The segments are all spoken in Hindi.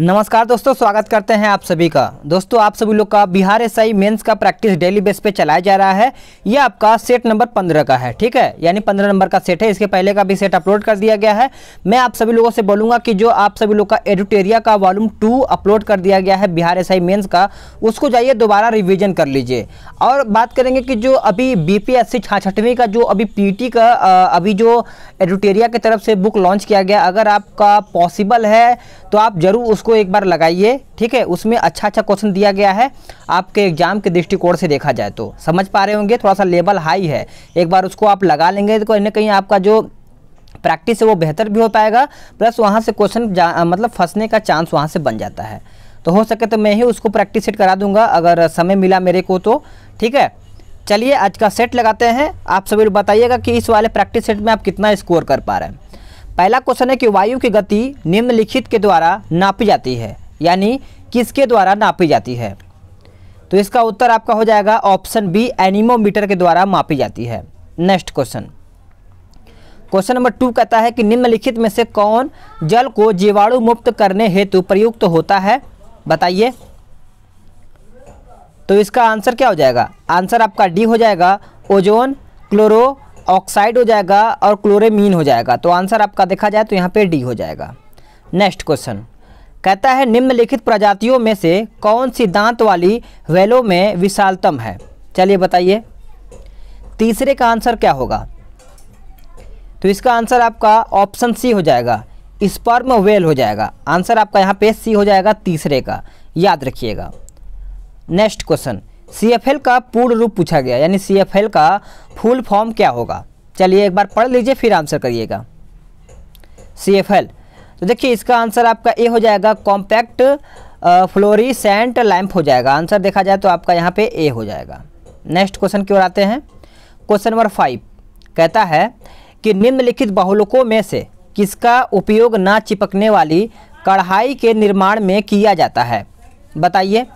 नमस्कार दोस्तों स्वागत करते हैं आप सभी का दोस्तों आप सभी लोग का बिहार एस आई मेन्स का प्रैक्टिस डेली बेस पे चलाया जा रहा है ये आपका सेट नंबर पंद्रह का है ठीक है यानी पंद्रह नंबर का सेट है इसके पहले का भी सेट अपलोड कर दिया गया है मैं आप सभी लोगों से बोलूँगा कि जो आप सभी लोग का एडिटेरिया का वॉल्यूम टू अपलोड कर दिया गया है बिहार एस आई का उसको जाइए दोबारा रिविजन कर लीजिए और बात करेंगे कि जो अभी बी पी एस का जो अभी पी e का अभी जो एडिटेरिया की तरफ से बुक लॉन्च किया गया अगर आपका पॉसिबल है तो आप ज़रूर उसको एक बार लगाइए ठीक है उसमें अच्छा अच्छा क्वेश्चन दिया गया है आपके एग्जाम के दृष्टिकोण से देखा जाए तो समझ पा रहे होंगे थोड़ा सा लेवल हाई है एक बार उसको आप लगा लेंगे तो कहीं ना कहीं आपका जो प्रैक्टिस है वो बेहतर भी हो पाएगा प्लस वहाँ से क्वेश्चन मतलब फंसने का चांस वहाँ से बन जाता है तो हो सके तो मैं ही उसको प्रैक्टिस सेट करा दूंगा अगर समय मिला मेरे को तो ठीक है चलिए आज का सेट लगाते हैं आप सभी बताइएगा कि इस वाले प्रैक्टिस सेट में आप कितना स्कोर कर पा रहे हैं पहला क्वेश्चन है कि वायु की गति निम्नलिखित के द्वारा नापी जाती है यानी किसके द्वारा नापी जाती है तो इसका उत्तर आपका हो जाएगा ऑप्शन बी एनिमोमीटर के द्वारा मापी जाती है next question question number two कहता है कि निम्नलिखित में से कौन जल को जीवाणु मुक्त करने हेतु प्रयुक्त तो होता है बताइए तो इसका आंसर क्या हो जाएगा आंसर आपका डी हो जाएगा ओजोन क्लोरो ऑक्साइड हो जाएगा और क्लोरेमीन हो जाएगा तो आंसर आपका देखा जाए तो यहाँ पे डी हो जाएगा नेक्स्ट क्वेश्चन कहता है निम्नलिखित प्रजातियों में से कौन सी दांत वाली वेलो में विशालतम है चलिए बताइए तीसरे का आंसर क्या होगा तो इसका आंसर आपका ऑप्शन सी हो जाएगा स्पर्म वेल हो जाएगा आंसर आपका यहाँ पे सी हो जाएगा तीसरे का याद रखिएगा नेक्स्ट क्वेश्चन सीएफएल का पूर्ण रूप पूछा गया यानी सीएफएल का फुल फॉर्म क्या होगा चलिए एक बार पढ़ लीजिए फिर आंसर करिएगा सीएफएल तो देखिए इसका आंसर आपका ए हो जाएगा कॉम्पैक्ट सेंट लैम्प हो जाएगा आंसर देखा जाए तो आपका यहाँ पे ए हो जाएगा नेक्स्ट क्वेश्चन की ओर आते हैं क्वेश्चन नंबर फाइव कहता है कि निम्नलिखित बहुलकों में से किसका उपयोग ना चिपकने वाली कढ़ाई के निर्माण में किया जाता है बताइए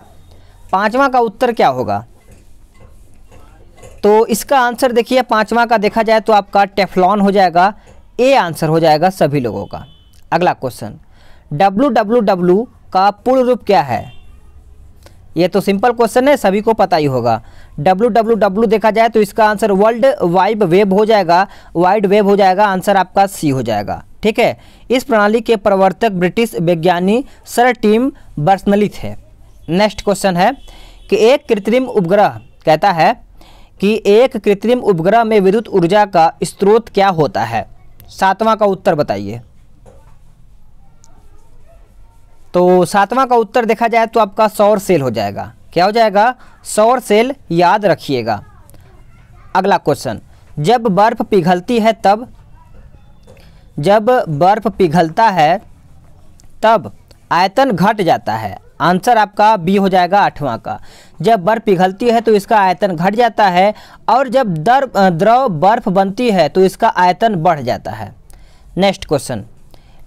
पांचवा का उत्तर क्या होगा तो इसका आंसर देखिए पांचवा का देखा जाए तो आपका टेफलॉन हो जाएगा ए आंसर हो जाएगा सभी लोगों का अगला क्वेश्चन डब्लू डब्लू डब्लू का पूर्ण रूप क्या है ये तो सिंपल क्वेश्चन है सभी को पता ही होगा डब्लू डब्लू डब्लू देखा जाए तो इसका आंसर वर्ल्ड वाइड वेब हो जाएगा वाइड वेब हो जाएगा आंसर आपका सी हो जाएगा ठीक है इस प्रणाली के प्रवर्तक ब्रिटिश वैज्ञानिक सर टीम बर्सनली थे नेक्स्ट क्वेश्चन है कि एक कृत्रिम उपग्रह कहता है कि एक कृत्रिम उपग्रह में विद्युत ऊर्जा का स्रोत क्या होता है सातवां का उत्तर बताइए तो सातवां का उत्तर देखा जाए तो आपका सौर सेल हो जाएगा क्या हो जाएगा सौर सेल याद रखिएगा अगला क्वेश्चन जब बर्फ़ पिघलती है तब जब बर्फ़ पिघलता है तब आयतन घट जाता है आंसर आपका बी हो जाएगा आठवां का जब बर्फ पिघलती है तो इसका आयतन घट जाता है और जब दर द्रव बर्फ बनती है तो इसका आयतन बढ़ जाता है नेक्स्ट क्वेश्चन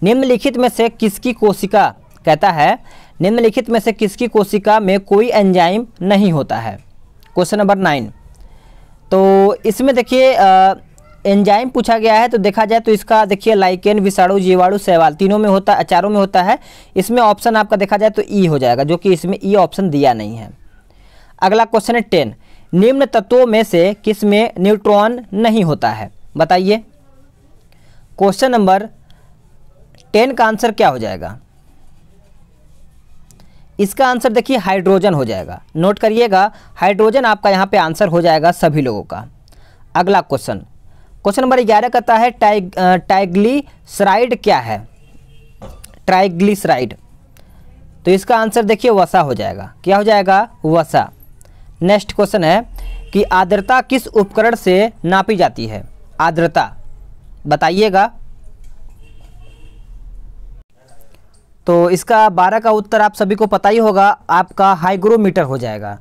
निम्नलिखित में से किसकी कोशिका कहता है निम्नलिखित में से किसकी कोशिका में कोई एंजाइम नहीं होता है क्वेश्चन नंबर नाइन तो इसमें देखिए एंजाइम पूछा गया है तो देखा जाए तो इसका देखिए लाइकेन विषाणु जीवाणु सहवाल तीनों में होता है अचारों में होता है इसमें ऑप्शन आपका देखा जाए तो ई e हो जाएगा जो कि इसमें ई e ऑप्शन दिया नहीं है अगला क्वेश्चन है टेन निम्न तत्वों में से किस में न्यूट्रॉन नहीं होता है बताइए क्वेश्चन नंबर टेन का आंसर क्या हो जाएगा इसका आंसर देखिए हाइड्रोजन हो जाएगा नोट करिएगा हाइड्रोजन आपका यहाँ पे आंसर हो जाएगा सभी लोगों का अगला क्वेश्चन क्वेश्चन नंबर ग्यारह कहता है टाइग टाइगली स्राइड क्या है ट्राइगली स्राइड तो इसका आंसर देखिए वसा हो जाएगा क्या हो जाएगा वसा नेक्स्ट क्वेश्चन है कि आर्द्रता किस उपकरण से नापी जाती है आर्द्रता बताइएगा तो इसका बारह का उत्तर आप सभी को पता ही होगा आपका हाइग्रोमीटर हो जाएगा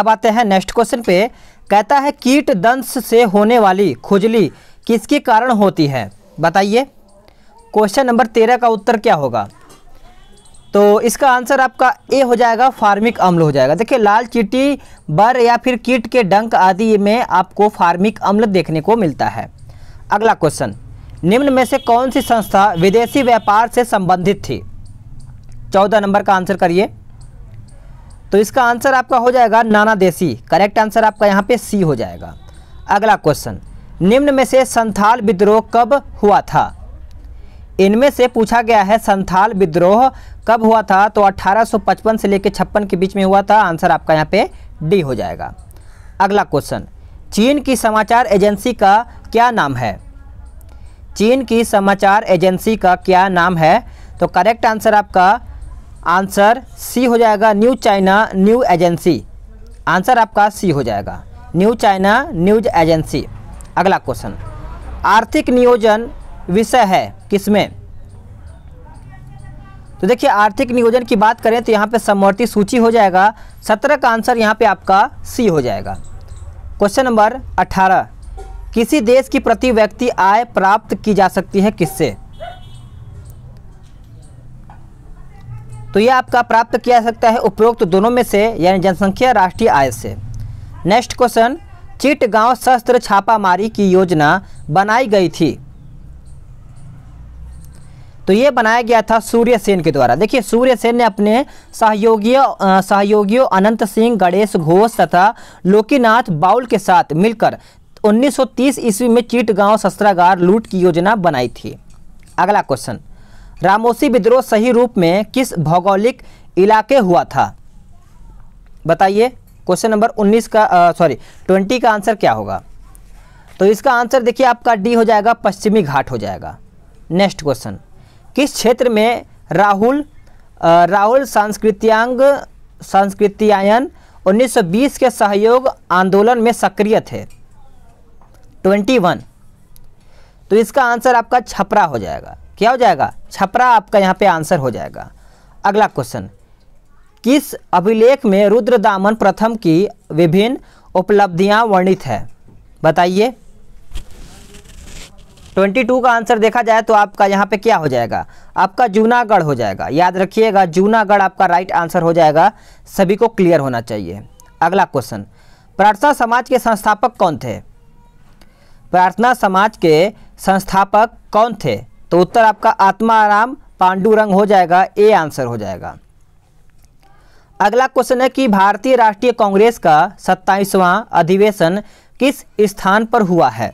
अब आते हैं नेक्स्ट क्वेश्चन पे कहता है कीट दंश से होने वाली खुजली किसके कारण होती है बताइए क्वेश्चन नंबर तेरह का उत्तर क्या होगा तो इसका आंसर आपका ए हो जाएगा फार्मिक अम्ल हो जाएगा देखिए लाल चीटी बर या फिर कीट के डंक आदि में आपको फार्मिक अम्ल देखने को मिलता है अगला क्वेश्चन निम्न में से कौन सी संस्था विदेशी व्यापार से संबंधित थी चौदह नंबर का आंसर करिए तो इसका आंसर आपका हो जाएगा नाना देसी करेक्ट आंसर आपका यहाँ पे सी हो जाएगा अगला क्वेश्चन निम्न में से संथाल विद्रोह कब हुआ था इनमें से पूछा गया है संथाल विद्रोह कब हुआ था तो 1855 से लेकर छप्पन के बीच में हुआ था आंसर आपका यहाँ पे डी हो जाएगा अगला क्वेश्चन चीन की समाचार एजेंसी का क्या नाम है चीन की समाचार एजेंसी का क्या नाम है तो करेक्ट आंसर आपका आंसर सी हो जाएगा new China new agency answer आपका सी हो जाएगा न्यू चाइना न्यूज एजेंसी अगला क्वेश्चन आर्थिक नियोजन विषय है किसमें तो देखिए आर्थिक नियोजन की बात करें तो यहाँ पे समवर्ती सूची हो जाएगा सत्रह का आंसर यहाँ पे आपका सी हो जाएगा क्वेश्चन नंबर अठारह किसी देश की प्रति व्यक्ति आय प्राप्त की जा सकती है किससे तो यह आपका प्राप्त किया जा सकता है उपरोक्त तो दोनों में से यानी जनसंख्या राष्ट्रीय आय से नेक्स्ट क्वेश्चन गांव शस्त्र छापामारी की योजना बनाई गई थी तो ये बनाया गया था सूर्य सेन के द्वारा देखिए सूर्य सेन ने अपने सहयोगियों सहयोगियों अनंत सिंह गणेश घोष तथा लोकीनाथ बाउल के साथ मिलकर 1930 ईस्वी में गांव शस्त्रागार लूट की योजना बनाई थी अगला क्वेश्चन रामोसी विद्रोह सही रूप में किस भौगोलिक इलाके हुआ था बताइए क्वेश्चन नंबर 19 का सॉरी 20 का आंसर क्या होगा तो इसका आंसर देखिए आपका डी हो जाएगा पश्चिमी घाट हो जाएगा नेक्स्ट क्वेश्चन किस क्षेत्र में राहुल आ, राहुल सांस्कृतियांग सांस्कृतियायन 1920 के सहयोग आंदोलन में सक्रिय थे 21 तो इसका आंसर आपका छपरा हो जाएगा क्या हो जाएगा छपरा आपका यहाँ पे आंसर हो जाएगा अगला क्वेश्चन किस अभिलेख में रुद्रदामन प्रथम की विभिन्न उपलब्धियाँ वर्णित है बताइए 22 का आंसर देखा जाए तो आपका यहाँ पे क्या हो जाएगा आपका जूनागढ़ हो जाएगा याद रखिएगा जूनागढ़ आपका राइट आंसर हो जाएगा सभी को क्लियर होना चाहिए अगला क्वेश्चन प्रार्थना समाज के संस्थापक कौन थे प्रार्थना समाज के संस्थापक कौन थे तो उत्तर आपका आत्मा आराम पांडुरंग हो जाएगा ए आंसर हो जाएगा अगला क्वेश्चन है कि भारतीय राष्ट्रीय कांग्रेस का सत्ताईसवां अधिवेशन किस स्थान पर हुआ है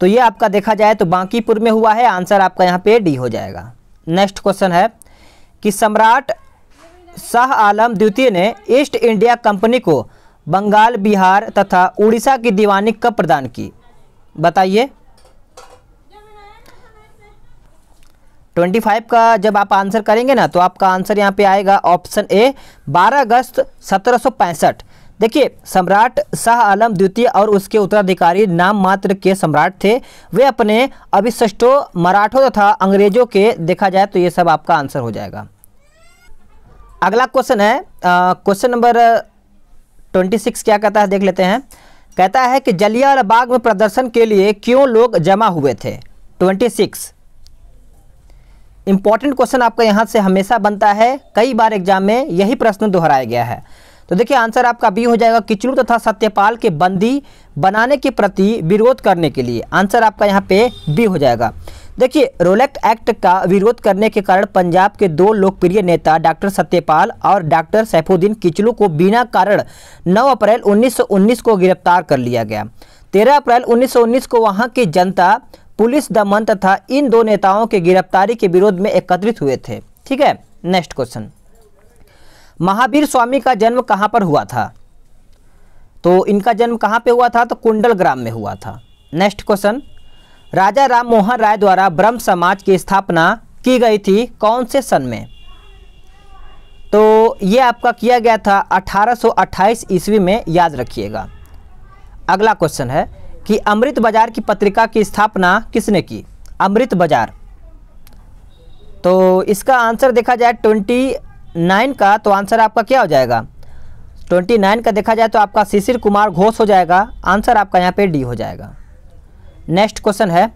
तो ये आपका देखा जाए तो बांकीपुर में हुआ है आंसर आपका यहाँ पे डी हो जाएगा नेक्स्ट क्वेश्चन है कि सम्राट शाह आलम द्वितीय ने ईस्ट इंडिया कंपनी को बंगाल बिहार तथा उड़ीसा की दीवानी कब प्रदान की बताइए ट्वेंटी फाइव का जब आप आंसर करेंगे ना तो आपका आंसर यहाँ पे आएगा ऑप्शन ए बारह अगस्त सत्रह देखिए सम्राट शाह आलम द्वितीय और उसके उत्तराधिकारी नाम मात्र के सम्राट थे वे अपने अभिशिष्टों मराठों तथा अंग्रेजों के देखा जाए तो ये सब आपका आंसर हो जाएगा अगला क्वेश्चन है क्वेश्चन नंबर ट्वेंटी सिक्स क्या कहता है देख लेते हैं कहता है कि जलियावाला बाग में प्रदर्शन के लिए क्यों लोग जमा हुए थे ट्वेंटी सिक्स इंपॉर्टेंट क्वेश्चन आपका यहाँ से हमेशा बनता है कई बार एग्जाम में यही प्रश्न दोहराया गया है तो देखिए आंसर आपका बी हो जाएगा किचलू तथा सत्यपाल के बंदी बनाने के प्रति विरोध करने के लिए आंसर आपका यहाँ पे बी हो जाएगा देखिए रोलेक्ट एक्ट का विरोध करने के कारण पंजाब के दो लोकप्रिय नेता डॉक्टर सत्यपाल और डॉक्टर सैफुद्दीन किचलू को बिना कारण 9 अप्रैल 1919 को गिरफ्तार कर लिया गया 13 अप्रैल 1919 को वहां की जनता पुलिस दमन तथा इन दो नेताओं के गिरफ्तारी के विरोध में एकत्रित हुए थे ठीक है नेक्स्ट क्वेश्चन महावीर स्वामी का जन्म कहां पर हुआ था तो इनका जन्म कहां पे हुआ था तो कुंडल ग्राम में हुआ था नेक्स्ट क्वेश्चन राजा राम मोहन राय द्वारा ब्रह्म समाज की स्थापना की गई थी कौन से सन में तो ये आपका किया गया था 1828 ईस्वी में याद रखिएगा अगला क्वेश्चन है कि अमृत बाजार की पत्रिका की स्थापना किसने की अमृत बाजार तो इसका आंसर देखा जाए ट्वेंटी नाइन का तो आंसर आपका क्या हो जाएगा ट्वेंटी नाइन का देखा जाए तो आपका शिशिर कुमार घोष हो जाएगा आंसर आपका यहाँ पे डी हो जाएगा नेक्स्ट क्वेश्चन है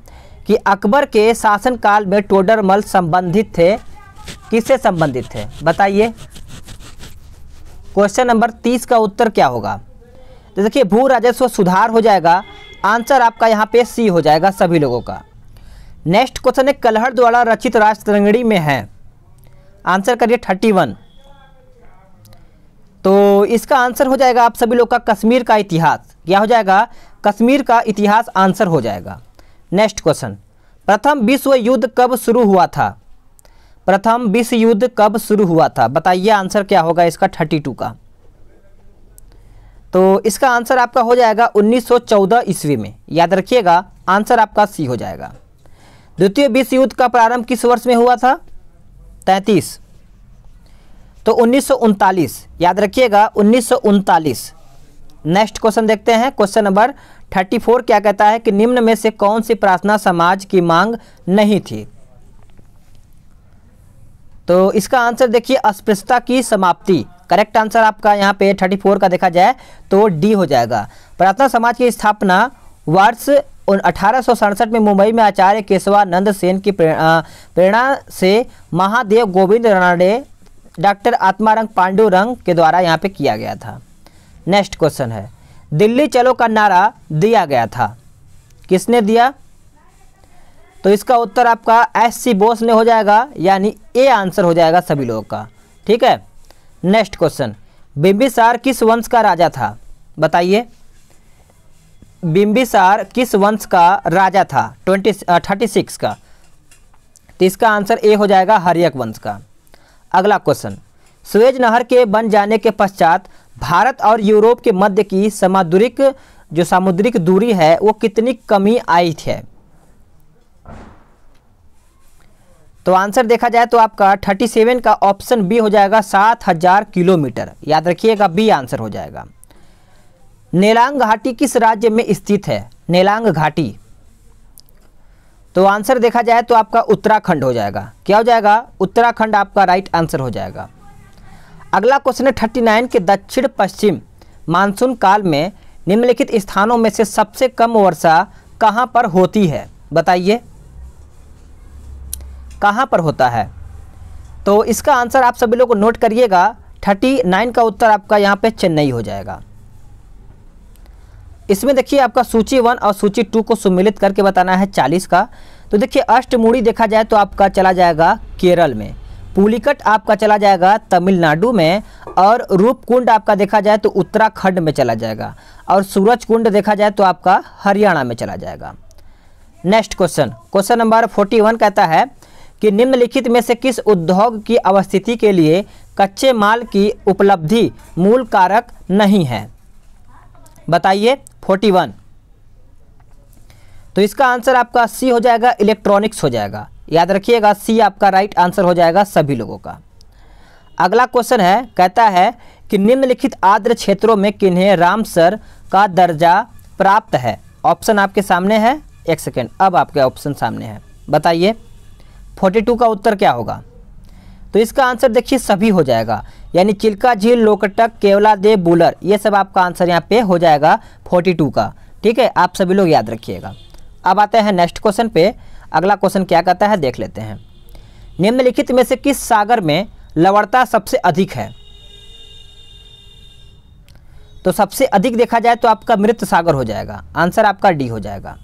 कि अकबर के शासनकाल में टोडरमल संबंधित थे किससे संबंधित थे बताइए क्वेश्चन नंबर तीस का उत्तर क्या होगा तो देखिए भू राजस्व सुधार हो जाएगा आंसर आपका यहाँ पे सी हो जाएगा सभी लोगों का नेक्स्ट क्वेश्चन है कलहर द्वारा रचित राष्ट्रंगड़ी में है आंसर करिए थर्टी वन तो इसका आंसर हो जाएगा आप सभी लोग का कश्मीर का इतिहास क्या हो जाएगा कश्मीर का इतिहास आंसर हो जाएगा नेक्स्ट क्वेश्चन प्रथम विश्व युद्ध कब शुरू हुआ था प्रथम विश्व युद्ध कब शुरू हुआ था बताइए आंसर क्या होगा इसका थर्टी टू का तो इसका आंसर आपका हो जाएगा 1914 ईस्वी में याद रखिएगा आंसर आपका सी हो जाएगा द्वितीय विश्व युद्ध का प्रारंभ किस वर्ष में हुआ था तैतीस तो उन्नीस याद रखिएगा उन्नीस नेक्स्ट क्वेश्चन देखते हैं क्वेश्चन नंबर 34 क्या कहता है कि निम्न में से कौन सी प्रार्थना समाज की मांग नहीं थी तो इसका आंसर देखिए अस्पृश्यता की समाप्ति करेक्ट आंसर आपका यहाँ पे 34 का देखा जाए तो डी हो जाएगा प्रार्थना समाज की स्थापना वर्ष अठारह में मुंबई में आचार्य केशवानंद सेन की प्रेरणा से महादेव गोविंद रानडे डॉक्टर आत्मारंग पांडुरंग के द्वारा यहाँ पे किया गया था नेक्स्ट क्वेश्चन है दिल्ली चलो का नारा दिया गया था किसने दिया तो इसका उत्तर आपका एस सी बोस ने हो जाएगा यानी ए आंसर हो जाएगा सभी लोगों का ठीक है नेक्स्ट क्वेश्चन बिंबिसार किस वंश का राजा था बताइए बिम्बिसार किस वंश का राजा था ट्वेंटी थर्टी सिक्स का तो इसका आंसर ए हो जाएगा हरियक वंश का अगला क्वेश्चन स्वेज नहर के बन जाने के पश्चात भारत और यूरोप के मध्य की समुद्रिक जो सामुद्रिक दूरी है वो कितनी कमी आई थी तो आंसर देखा जाए तो आपका 37 का ऑप्शन बी हो जाएगा 7000 किलोमीटर याद रखिएगा बी आंसर हो जाएगा नेलांग घाटी किस राज्य में स्थित है नेलांग घाटी तो आंसर देखा जाए तो आपका उत्तराखंड हो जाएगा क्या हो जाएगा उत्तराखंड आपका राइट आंसर हो जाएगा अगला क्वेश्चन है थर्टी नाइन के दक्षिण पश्चिम मानसून काल में निम्नलिखित स्थानों में से सबसे कम वर्षा कहाँ पर होती है बताइए कहाँ पर होता है तो इसका आंसर आप सभी लोग को नोट करिएगा थर्टी नाइन का उत्तर आपका यहाँ पे चेन्नई हो जाएगा इसमें देखिए आपका सूची वन और सूची टू को सुमिलित करके बताना है चालीस का तो देखिए अष्टमूढ़ी देखा जाए तो आपका चला जाएगा केरल में पुलिकट आपका चला जाएगा तमिलनाडु में और रूपकुंड आपका देखा जाए तो उत्तराखंड में चला जाएगा और सूरज कुंड देखा जाए तो आपका हरियाणा में चला जाएगा next question question number forty one कहता है कि निम्नलिखित में से किस उद्योग की अवस्थिति के लिए कच्चे माल की उपलब्धि मूल कारक नहीं है बताइए 41 तो इसका आंसर आपका सी हो जाएगा इलेक्ट्रॉनिक्स हो जाएगा याद रखिएगा सी आपका राइट आंसर हो जाएगा सभी लोगों का अगला क्वेश्चन है कहता है कि निम्नलिखित आर्द्र क्षेत्रों में किन्हें रामसर का दर्जा प्राप्त है ऑप्शन आपके सामने है एक सेकेंड अब आपके ऑप्शन सामने है बताइए फोर्टी टू का उत्तर क्या होगा तो इसका आंसर देखिए सभी हो जाएगा यानी चिल्का झील लोकटक केवला देव बुलर ये सब आपका आंसर यहाँ पे हो जाएगा फोर्टी टू का ठीक है आप सभी लोग याद रखिएगा अब आते हैं नेक्स्ट क्वेश्चन पे अगला क्वेश्चन क्या कहता है देख लेते हैं निम्नलिखित में से किस सागर में लवणता सबसे अधिक है तो सबसे अधिक देखा जाए तो आपका मृत सागर हो जाएगा आंसर आपका डी हो जाएगा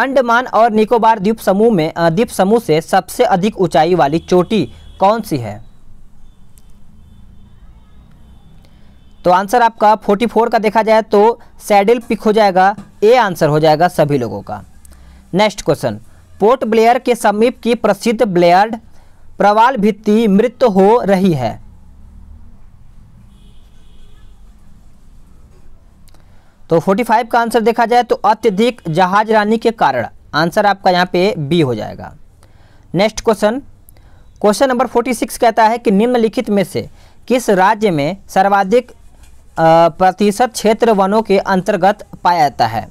अंडमान और निकोबार द्वीप समूह में द्वीप समूह से सबसे अधिक ऊंचाई वाली चोटी कौन सी है तो आंसर आपका 44 का देखा जाए तो सैडल पिक हो जाएगा ए आंसर हो जाएगा सभी लोगों का नेक्स्ट क्वेश्चन पोर्ट ब्लेयर के समीप की प्रसिद्ध ब्लेयर्ड प्रवाल भित्ति मृत हो रही है तो 45 का आंसर देखा जाए तो अत्यधिक जहाज रानी के कारण आंसर आपका यहाँ पे बी हो जाएगा नेक्स्ट क्वेश्चन क्वेश्चन नंबर 46 कहता है कि निम्नलिखित में से किस राज्य में सर्वाधिक प्रतिशत क्षेत्र वनों के अंतर्गत पाया जाता है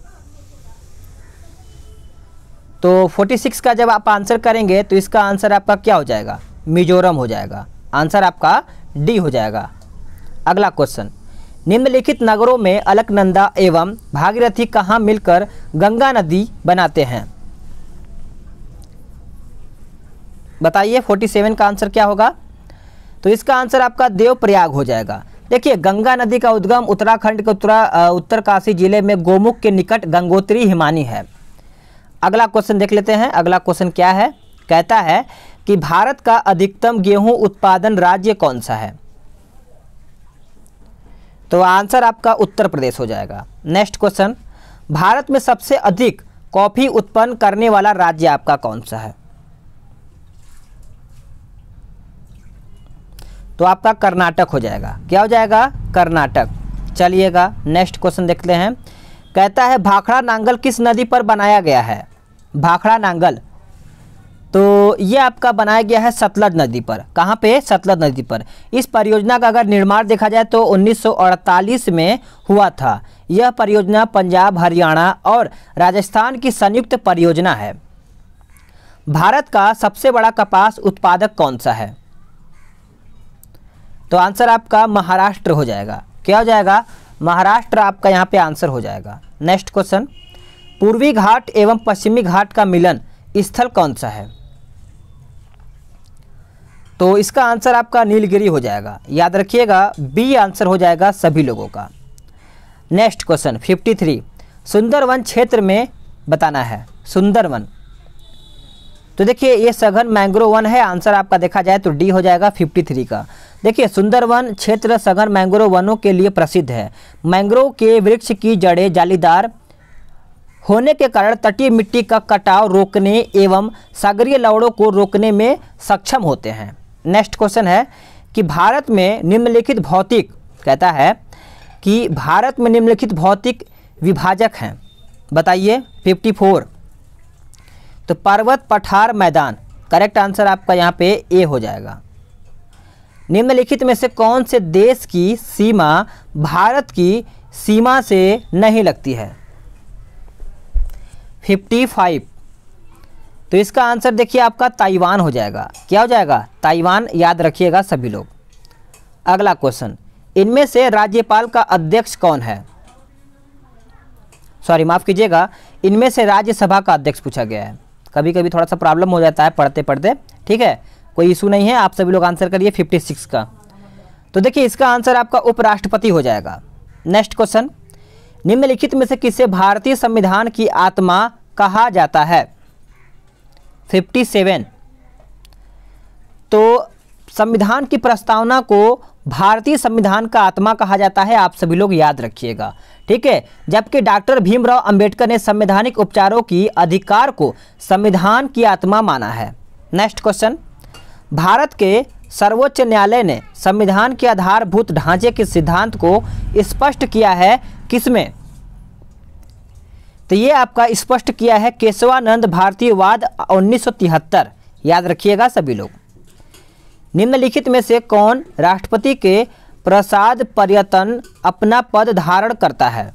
तो 46 का जब आप आंसर करेंगे तो इसका आंसर आपका क्या हो जाएगा मिजोरम हो जाएगा आंसर आपका डी हो जाएगा अगला क्वेश्चन निम्नलिखित नगरों में अलकनंदा एवं भागीरथी कहाँ मिलकर गंगा नदी बनाते हैं बताइए 47 का आंसर क्या होगा तो इसका आंसर आपका देवप्रयाग हो जाएगा देखिए गंगा नदी का उद्गम उत्तराखंड के उत्तरा उत्तरकाशी जिले में गोमुख के निकट गंगोत्री हिमानी है अगला क्वेश्चन देख लेते हैं अगला क्वेश्चन क्या है कहता है कि भारत का अधिकतम गेहूं उत्पादन राज्य कौन सा है तो आंसर आपका उत्तर प्रदेश हो जाएगा नेक्स्ट क्वेश्चन भारत में सबसे अधिक कॉफ़ी उत्पन्न करने वाला राज्य आपका कौन सा है तो आपका कर्नाटक हो जाएगा क्या हो जाएगा कर्नाटक चलिएगा नेक्स्ट क्वेश्चन देखते हैं कहता है भाखड़ा नांगल किस नदी पर बनाया गया है भाखड़ा नांगल तो ये आपका बनाया गया है सतलज नदी पर कहाँ पे सतलज नदी पर इस परियोजना का अगर निर्माण देखा जाए तो 1948 में हुआ था यह परियोजना पंजाब हरियाणा और राजस्थान की संयुक्त परियोजना है भारत का सबसे बड़ा कपास उत्पादक कौन सा है तो आंसर आपका महाराष्ट्र हो जाएगा क्या हो जाएगा महाराष्ट्र आपका यहाँ पे आंसर हो जाएगा नेक्स्ट क्वेश्चन पूर्वी घाट एवं पश्चिमी घाट का मिलन स्थल कौन सा है तो इसका आंसर आपका नीलगिरी हो जाएगा याद रखिएगा बी आंसर हो जाएगा सभी लोगों का नेक्स्ट क्वेश्चन 53 सुंदरवन क्षेत्र में बताना है सुंदरवन तो देखिए ये सघन मैंग्रोव वन है आंसर आपका देखा जाए तो डी हो जाएगा 53 का देखिए सुंदरवन क्षेत्र सघन मैंग्रोव वनों के लिए प्रसिद्ध है मैंग्रोव के वृक्ष की जड़ें जालीदार होने के कारण तटीय मिट्टी का कटाव रोकने एवं सागरीय लवड़ों को रोकने में सक्षम होते हैं नेक्स्ट क्वेश्चन है कि भारत में निम्नलिखित भौतिक कहता है कि भारत में निम्नलिखित भौतिक विभाजक हैं बताइए 54 तो पर्वत पठार मैदान करेक्ट आंसर आपका यहाँ पे ए हो जाएगा निम्नलिखित में से कौन से देश की सीमा भारत की सीमा से नहीं लगती है 55 तो इसका आंसर देखिए आपका ताइवान हो जाएगा क्या हो जाएगा ताइवान याद रखिएगा सभी लोग अगला क्वेश्चन इनमें से राज्यपाल का अध्यक्ष कौन है सॉरी माफ़ कीजिएगा इनमें से राज्यसभा का अध्यक्ष पूछा गया है कभी कभी थोड़ा सा प्रॉब्लम हो जाता है पढ़ते पढ़ते ठीक है कोई इशू नहीं है आप सभी लोग आंसर करिए 56 का तो देखिए इसका आंसर आपका उपराष्ट्रपति हो जाएगा नेक्स्ट क्वेश्चन निम्नलिखित में से किसे भारतीय संविधान की आत्मा कहा जाता है फिफ्टी सेवन तो संविधान की प्रस्तावना को भारतीय संविधान का आत्मा कहा जाता है आप सभी लोग याद रखिएगा ठीक है जबकि डॉक्टर भीमराव अंबेडकर ने संवैधानिक उपचारों की अधिकार को संविधान की आत्मा माना है नेक्स्ट क्वेश्चन भारत के सर्वोच्च न्यायालय ने संविधान के आधारभूत ढांचे के सिद्धांत को स्पष्ट किया है किसमें तो ये आपका स्पष्ट किया है केशवानंद भारतीय वाद उन्नीस याद रखिएगा सभी लोग निम्नलिखित में से कौन राष्ट्रपति के प्रसाद पर्यटन अपना पद धारण करता है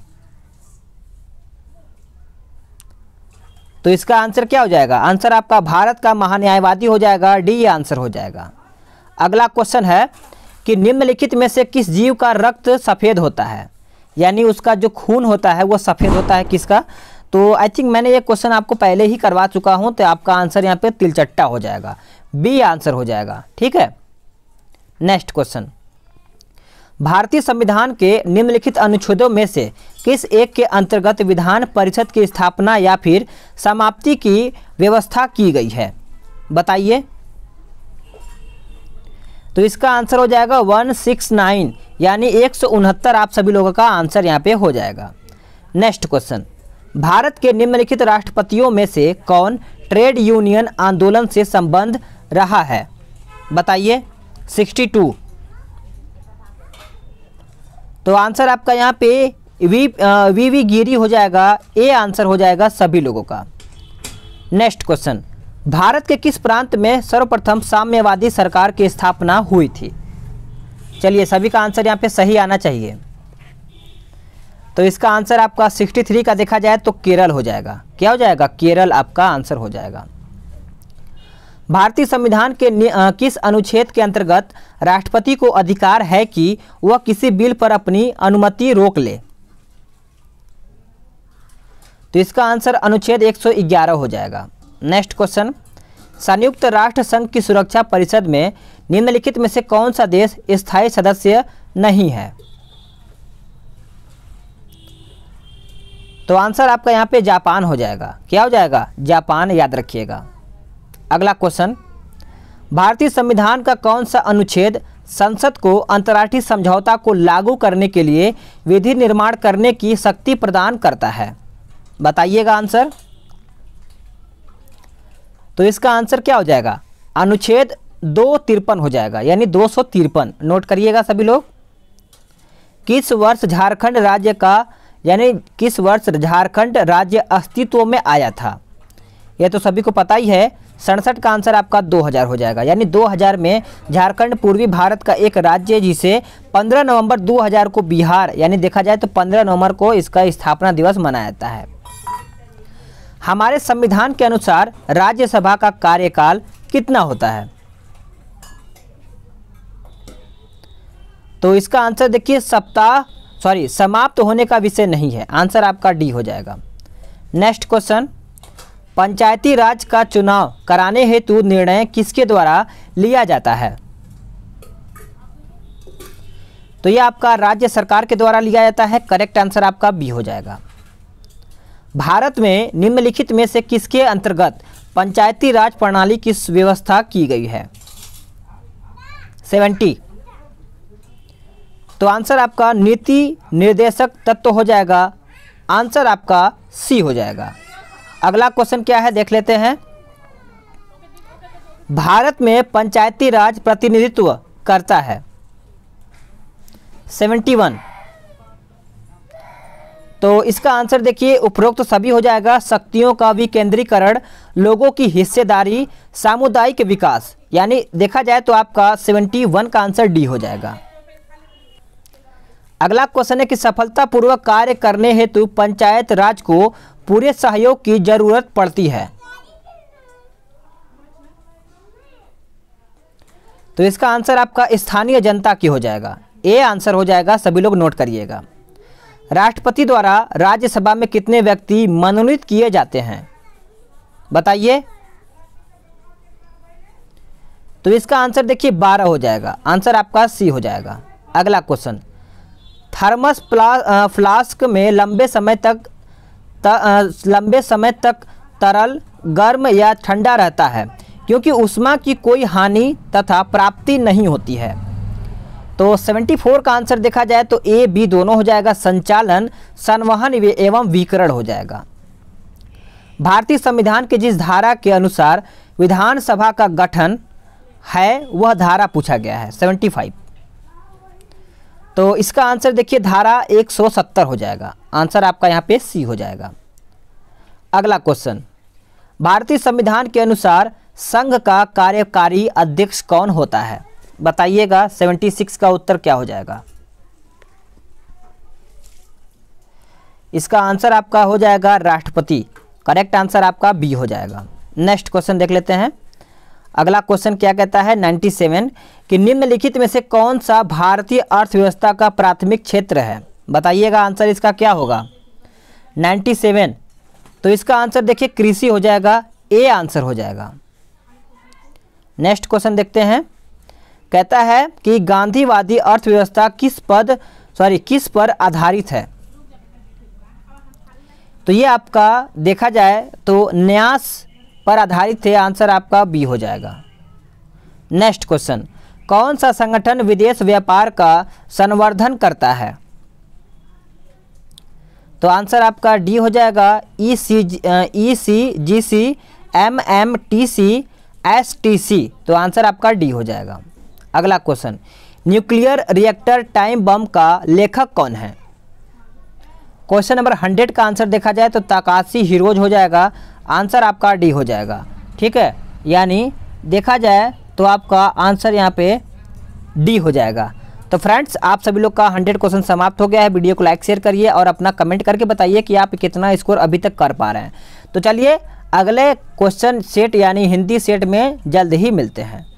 तो इसका आंसर क्या हो जाएगा आंसर आपका भारत का महान्यायवादी हो जाएगा डी आंसर हो जाएगा अगला क्वेश्चन है कि निम्नलिखित में से किस जीव का रक्त सफ़ेद होता है यानी उसका जो खून होता है वो सफ़ेद होता है किसका तो आई थिंक मैंने ये क्वेश्चन आपको पहले ही करवा चुका हूँ तो आपका आंसर यहाँ पे तिलचट्टा हो जाएगा बी आंसर हो जाएगा ठीक है नेक्स्ट क्वेश्चन भारतीय संविधान के निम्नलिखित अनुच्छेदों में से किस एक के अंतर्गत विधान परिषद की स्थापना या फिर समाप्ति की व्यवस्था की गई है बताइए तो इसका आंसर हो जाएगा वन सिक्स नाइन यानी एक आप सभी लोगों का आंसर यहाँ पे हो जाएगा नेक्स्ट क्वेश्चन भारत के निम्नलिखित राष्ट्रपतियों में से कौन ट्रेड यूनियन आंदोलन से संबंध रहा है बताइए 62 तो आंसर आपका यहाँ पे वी वी वी गिरी हो जाएगा ए आंसर हो जाएगा सभी लोगों का नेक्स्ट क्वेश्चन भारत के किस प्रांत में सर्वप्रथम साम्यवादी सरकार की स्थापना हुई थी चलिए सभी का आंसर यहाँ पे सही आना चाहिए तो इसका आंसर आपका 63 का देखा जाए तो केरल हो जाएगा क्या हो जाएगा केरल आपका आंसर हो जाएगा भारतीय संविधान के आ, किस अनुच्छेद के अंतर्गत राष्ट्रपति को अधिकार है कि वह किसी बिल पर अपनी अनुमति रोक ले तो इसका आंसर अनुच्छेद 111 हो जाएगा नेक्स्ट क्वेश्चन संयुक्त राष्ट्र संघ की सुरक्षा परिषद में निम्नलिखित में से कौन सा देश स्थायी सदस्य नहीं है तो आंसर आपका यहाँ पे जापान हो जाएगा क्या हो जाएगा जापान याद रखिएगा अगला क्वेश्चन भारतीय संविधान का कौन सा अनुच्छेद संसद को अंतर्राष्ट्रीय समझौता को लागू करने के लिए विधि निर्माण करने की शक्ति प्रदान करता है बताइएगा आंसर तो इसका आंसर क्या हो जाएगा अनुच्छेद दो तिरपन हो जाएगा यानी दो सौ तिरपन नोट करिएगा सभी लोग किस वर्ष झारखंड राज्य का यानी किस वर्ष झारखंड राज्य अस्तित्व में आया था यह तो सभी को पता ही है सड़सठ का आंसर आपका 2000 हो जाएगा यानी 2000 में झारखंड पूर्वी भारत का एक राज्य जिसे 15 नवंबर 2000 को बिहार यानी देखा जाए तो 15 नवंबर को इसका स्थापना दिवस मनाया जाता है हमारे संविधान के अनुसार राज्यसभा का कार्यकाल कितना होता है तो इसका आंसर देखिए सप्ताह सॉरी समाप्त होने का विषय नहीं है आंसर आपका डी हो जाएगा नेक्स्ट क्वेश्चन पंचायती राज का चुनाव कराने हेतु निर्णय किसके द्वारा लिया जाता है तो यह आपका राज्य सरकार के द्वारा लिया जाता है करेक्ट आंसर आपका बी हो जाएगा भारत में निम्नलिखित में से किसके अंतर्गत पंचायती राज प्रणाली की व्यवस्था की गई है सेवेंटी तो आंसर आपका नीति निर्देशक तत्व हो जाएगा आंसर आपका सी हो जाएगा अगला क्वेश्चन क्या है देख लेते हैं भारत में पंचायती राज प्रतिनिधित्व करता है सेवेंटी वन तो इसका आंसर देखिए उपरोक्त तो सभी हो जाएगा शक्तियों का विकेंद्रीकरण लोगों की हिस्सेदारी सामुदायिक विकास यानी देखा जाए तो आपका 71 का आंसर डी हो जाएगा अगला क्वेश्चन है कि सफलतापूर्वक कार्य करने हेतु पंचायत राज को पूरे सहयोग की जरूरत पड़ती है तो इसका आंसर आपका स्थानीय जनता की हो जाएगा ए आंसर हो जाएगा सभी लोग नोट करिएगा राष्ट्रपति द्वारा राज्यसभा में कितने व्यक्ति मनोनीत किए जाते हैं बताइए तो इसका आंसर देखिए बारह हो जाएगा आंसर आपका सी हो जाएगा अगला क्वेश्चन थर्मस फ्लास्क में लंबे समय तक त, आ, लंबे समय तक तरल गर्म या ठंडा रहता है क्योंकि उष्मा की कोई हानि तथा प्राप्ति नहीं होती है तो 74 का आंसर देखा जाए तो ए बी दोनों हो जाएगा संचालन संवहन एवं विकरण हो जाएगा भारतीय संविधान के जिस धारा के अनुसार विधानसभा का गठन है वह धारा पूछा गया है 75 तो इसका आंसर देखिए धारा 170 हो जाएगा आंसर आपका यहाँ पे सी हो जाएगा अगला क्वेश्चन भारतीय संविधान के अनुसार संघ का कार्यकारी अध्यक्ष कौन होता है बताइएगा 76 का उत्तर क्या हो जाएगा इसका आंसर आपका हो जाएगा राष्ट्रपति करेक्ट आंसर आपका बी हो जाएगा नेक्स्ट क्वेश्चन देख लेते हैं अगला क्वेश्चन क्या कहता है 97 कि निम्नलिखित में से कौन सा भारतीय अर्थव्यवस्था का प्राथमिक क्षेत्र है बताइएगा आंसर इसका क्या होगा 97 तो इसका आंसर देखिए कृषि हो जाएगा ए आंसर हो जाएगा नेक्स्ट क्वेश्चन देखते हैं कहता है कि गांधीवादी अर्थव्यवस्था किस पद सॉरी किस पर आधारित है तो ये आपका देखा जाए तो न्यास पर आधारित है आंसर आपका बी हो जाएगा नेक्स्ट क्वेश्चन कौन सा संगठन विदेश व्यापार का संवर्धन करता है तो आंसर आपका डी हो जाएगा E C E C G C M M T C S T C तो आंसर आपका डी हो जाएगा अगला question nuclear reactor time bomb का लेखक कौन है क्वेश्चन नंबर हंड्रेड का आंसर देखा जाए तो ताकाशी हीरोज हो जाएगा आंसर आपका डी हो जाएगा ठीक है यानी देखा जाए तो आपका आंसर यहाँ पे डी हो जाएगा तो फ्रेंड्स आप सभी लोग का हंड्रेड क्वेश्चन समाप्त हो गया है वीडियो को लाइक शेयर करिए और अपना कमेंट करके बताइए कि आप कितना स्कोर अभी तक कर पा रहे हैं तो चलिए अगले क्वेश्चन सेट यानी हिंदी सेट में जल्द ही मिलते हैं